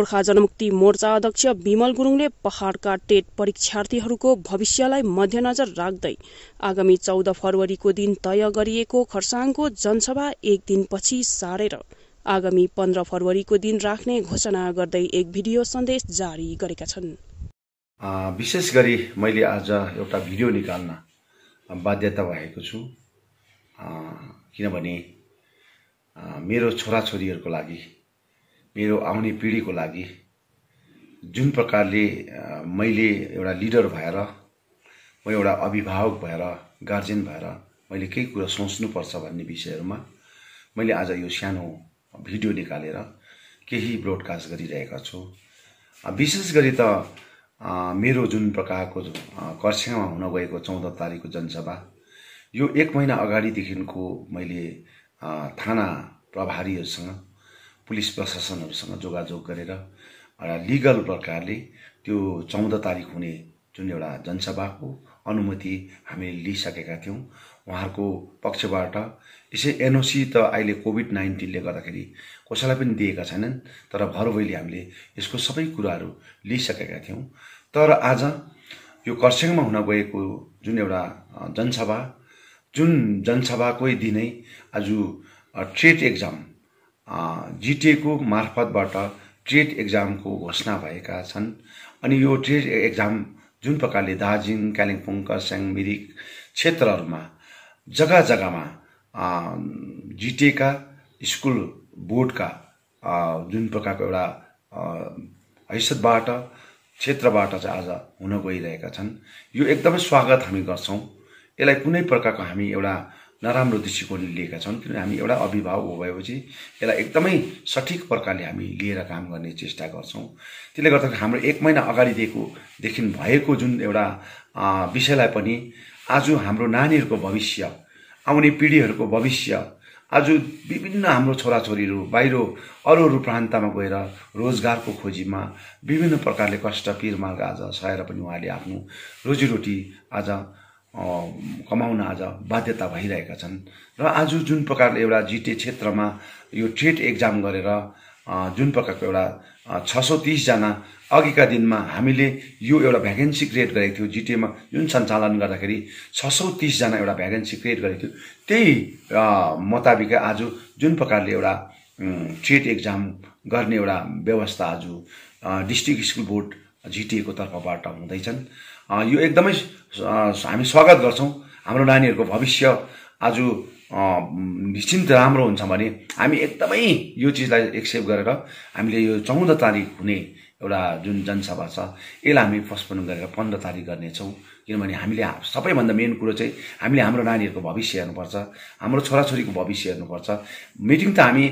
गोर्खा जनमुक्ति मोर्चा अध्यक्ष विमल गुरुङले पहाड़का टेट परीक्षार्थीहरूको भविष्यलाई मध्यनजर राख्दै आगामी चौध फरवरीको दिन तय गरिएको खरसाङको जनसभा एक दिनपछि सारेर आगामी पन्ध्र फरवरीको दिन राख्ने घोषणा गर्दै एक भिडियो सन्देश जारी गरेका छन् विशेष गरी मैले आज एउटा भिडियो निकाल्न बाध्यता भएको छु किनभने मेरो छोराछोरीहरूको लागि मेरो आउने पिँढीको लागि जुन प्रकारले मैले एउटा लिडर भएर म एउटा अभिभावक भएर गार्जेन भएर मैले केही कुरा सोच्नुपर्छ भन्ने विषयहरूमा मैले आज यो सानो भिडियो निकालेर केही ब्रोडकास्ट गरिरहेका छु विशेष गरी त मेरो जुन प्रकारको कर्सियाङमा हुन गएको चौध तारिकको जनसभा यो एक महिना अगाडिदेखिको मैले थाना प्रभारीहरूसँग पुलिस प्रशासनहरूसँग जोगाजोग गरेर एउटा लिगल प्रकारले त्यो चौध तारिक हुने जुन एउटा जनसभाको अनुमति हामीले लिइसकेका थियौँ उहाँहरूको पक्षबाट यसै एनओसी त अहिले कोभिड नाइन्टिनले गर्दाखेरि कसैलाई पनि दिएका छैनन् तर भरभैले हामीले यसको सबै कुराहरू लिइसकेका थियौँ तर आज यो खरसाङमा हुन गएको जुन एउटा जनसभा जुन जनसभाकै दिनै आज ट्रेड एक्जाम जिटिएको मार्फतबाट ट्रेड एक्जामको घोषणा भएका छन् अनि यो ट्रेड एक्जाम जुन प्रकारले दार्जिलिङ कालिम्पोङ खरसाङ मिरिक क्षेत्रहरूमा जग्गा जग्गामा जिटिएका स्कुल बोर्डका जुन प्रकारको एउटा हैसियतबाट क्षेत्रबाट चाहिँ आज हुन गइरहेका छन् यो एकदमै स्वागत हामी गर्छौँ यसलाई कुनै प्रकारको हामी एउटा नराम्रो दृष्टिकोणले लिएका छन् किनभने हामी एउटा अभिभावक भएपछि यसलाई एकदमै सठिक प्रकारले हामी लिएर काम गर्ने चेष्टा गर्छौँ त्यसले गर्दाखेरि हाम्रो एक महिना अगाडि देखिन भएको जुन एउटा विषयलाई पनि आज हाम्रो नानीहरूको भविष्य आउने पिँढीहरूको भविष्य आज विभिन्न हाम्रो छोराछोरीहरू बाहिर अरू अरू प्रान्तमा गएर रोजगारको खोजीमा विभिन्न प्रकारले कष्ट पिर मार्ग आज सहेर पनि उहाँले आफ्नो रोजीरोटी आज कमाउन आज बाध्यता भइरहेका छन् र आज जुन प्रकारले एउटा जिटिए क्षेत्रमा यो ट्रेड एक्जाम e गरेर जुन प्रकारको एउटा छ सौ तिसजना अघिका दिनमा हामीले यो एउटा भ्याकेन्सी क्रिएट गरेको थियौँ जिटिएमा जुन सञ्चालन गर्दाखेरि छ सौ तिसजना एउटा भ्याकेन्सी क्रिएट गरेको थियो त्यही मुताबिक आज जुन प्रकारले एउटा ट्रेड एक्जाम e गर्ने एउटा व्यवस्था आज डिस्ट्रिक्ट स्कुल बोर्ड जिटिएको तर्फबाट हुँदैछन् यो एकदमै हामी स्वागत गर्छौँ हाम्रो नानीहरूको भविष्य आज निश्चिन्त राम्रो हुन्छ भने हामी एकदमै यो चिजलाई एक्सेप्ट गरेर हामीले यो चौध तारिक हुने एउटा जुन जनसभा छ यसलाई हामी पोस्टपोन गरेर पन्ध्र तारिक गर्नेछौँ किनभने हामीले सबैभन्दा मेन कुरो चाहिँ हामीले हाम्रो नानीहरूको भविष्य हेर्नुपर्छ हाम्रो छोराछोरीको भविष्य हेर्नुपर्छ मिटिङ त हामी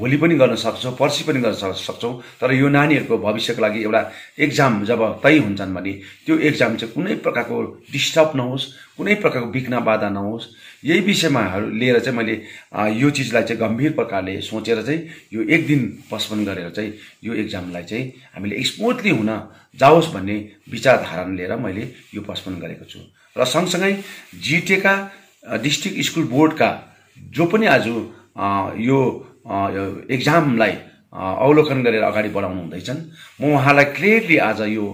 भोलि पनि गर्न सक्छौँ पर्सि पनि गर्न सक्छौँ तर यो नानीहरूको भविष्यको लागि एउटा एक्जाम जब तय हुन्छन् भने त्यो एक्जाम चाहिँ कुनै प्रकारको डिस्टर्ब नहोस् कुनै प्रकारको विघ्न बाधा नहोस् यही विषयमा लिएर चाहिँ मैले यो चिजलाई चाहिँ गम्भीर प्रकारले सोचेर चाहिँ यो एक दिन पसपन गरेर चाहिँ यो एक्जामलाई चाहिँ हामीले स्मुथली हुन जाओस् भन्ने विचारधारा लिएर मैले यो पसपन गरेको छु र सँगसँगै जिटिएका डिस्ट्रिक्ट स्कुल बोर्डका जो पनि आज यो एक्जामलाई अवलोकन गरेर अगाडि बढाउनु हुँदैछन् म उहाँलाई क्लियरली आज यो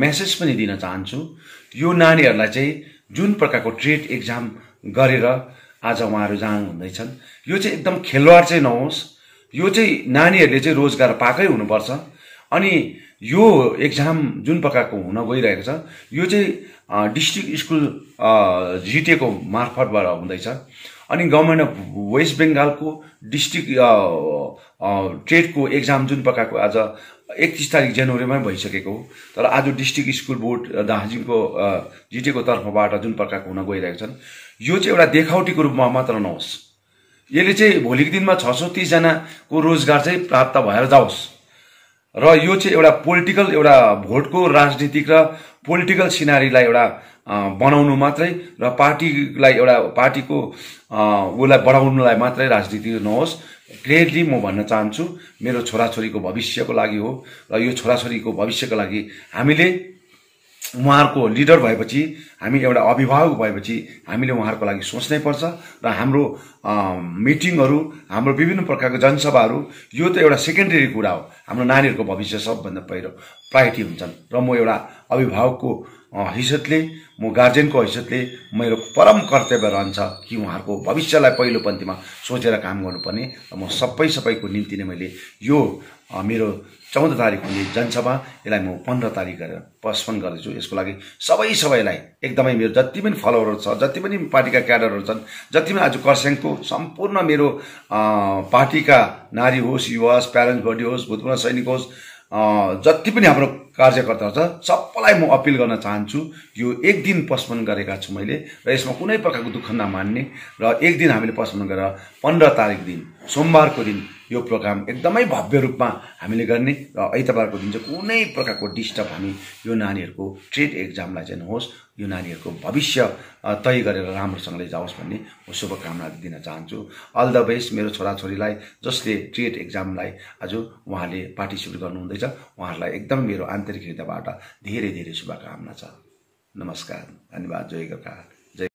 मेसेज पनि दिन चाहन्छु यो नानीहरूलाई चाहिँ जुन प्रकारको ट्रेड एक्जाम गरेर आज उहाँहरू जानुहुँदैछन् यो चाहिँ एकदम खेलवाड चाहिँ नहोस् यो चाहिँ नानीहरूले चाहिँ रोजगार पाएकै हुनुपर्छ अनि यो एक्जाम जुन प्रकारको हुन गइरहेको छ यो चाहिँ डिस्ट्रिक्ट स्कुल जिटिएको मार्फतबाट हुँदैछ अनि गभर्मेन्ट अफ वेस्ट बेङ्गालको डिस्ट्रिक्ट ट्रेडको एक्जाम जुन प्रकारको आज एकतिस तारिक जनवरीमै भइसकेको हो तर आज डिस्ट्रिक्ट स्कुल बोर्ड दार्जिलिङको जिटिएको तर्फबाट जुन प्रकारको हुन गइरहेका छन् यो चाहिँ एउटा देखावटीको रूपमा मात्र नहोस् यसले चाहिँ भोलिको दिनमा छ सौ तिसजनाको रोजगार चाहिँ प्राप्त भएर जाओस् र यो चाहिँ एउटा पोलिटिकल एउटा भोटको राजनीतिक र पोलिटिकल सिनारीलाई एउटा बनाउनु मात्रै र पार्टीलाई एउटा पार्टीको उसलाई बढाउनुलाई मात्रै राजनीति नहोस् क्लियरली म भन्न चाहन्छु मेरो छोराछोरीको भविष्यको लागि हो र यो छोराछोरीको भविष्यको लागि हामीले उहाँहरूको लिडर भएपछि हामी एउटा अभिभावक भएपछि हामीले उहाँहरूको लागि सोच्नै पर्छ र हाम्रो मिटिङहरू हाम्रो विभिन्न प्रकारको जनसभाहरू यो त एउटा सेकेन्डरी कुरा हो हाम्रो नानीहरूको भविष्य सबभन्दा पहिरो प्रायोरिटी हुन्छन् र म एउटा अभिभावकको हैसियतले म गार्जेनको हैसियतले मेरो परम कर्तव्य रहन्छ कि उहाँहरूको भविष्यलाई पहिलो पन्थीमा सोचेर काम गर्नुपर्ने र म सबै सबैको निम्ति नै मैले यो मेरो चौध तारिक हुने जनसभा यसलाई म पन्ध्र तारिक गरेर पस्पन गर्दैछु यसको लागि सबै सबैलाई एकदमै मेरो जति पनि फलोवरहरू छ जति पनि पार्टीका क्याडरहरू छन् जति पनि आज कर्स्याङको सम्पूर्ण मेरो पार्टीका नारी होस् युवा होस् प्यारेन्ट्स बडी होस् भूतपूर्व सैनिक होस् जति पनि हाम्रो कार्यकर्ता छ सबैलाई म अपिल गर्न चाहन्छु यो एक दिन पस्मन गरेका छु मैले र यसमा कुनै प्रकारको दुःख नमान्ने र एक दिन हामीले पसपन गरेर पन्ध्र तारिक दिन सोमबारको दिन यो प्रोग्राम एकदमै भव्य रूपमा हामीले गर्ने र आइतबारको दिन चाहिँ कुनै प्रकारको डिस्टर्ब हामी यो नानीहरूको ट्रेड एक्जामलाई चाहिँ नहोस् यो नानीहरूको भविष्य तय गरेर राम्रोसँगले जाओस् भन्ने म शुभकामना दिन चाहन्छु अल द बेस्ट मेरो छोराछोरीलाई जसले ट्रेड एक्जामलाई आज उहाँले पार्टिसिपेट गर्नुहुँदैछ उहाँहरूलाई एकदम मेरो आन्तरिक हृदयबाट धेरै धेरै शुभकामना छ नमस्कार धन्यवाद जय गोपाल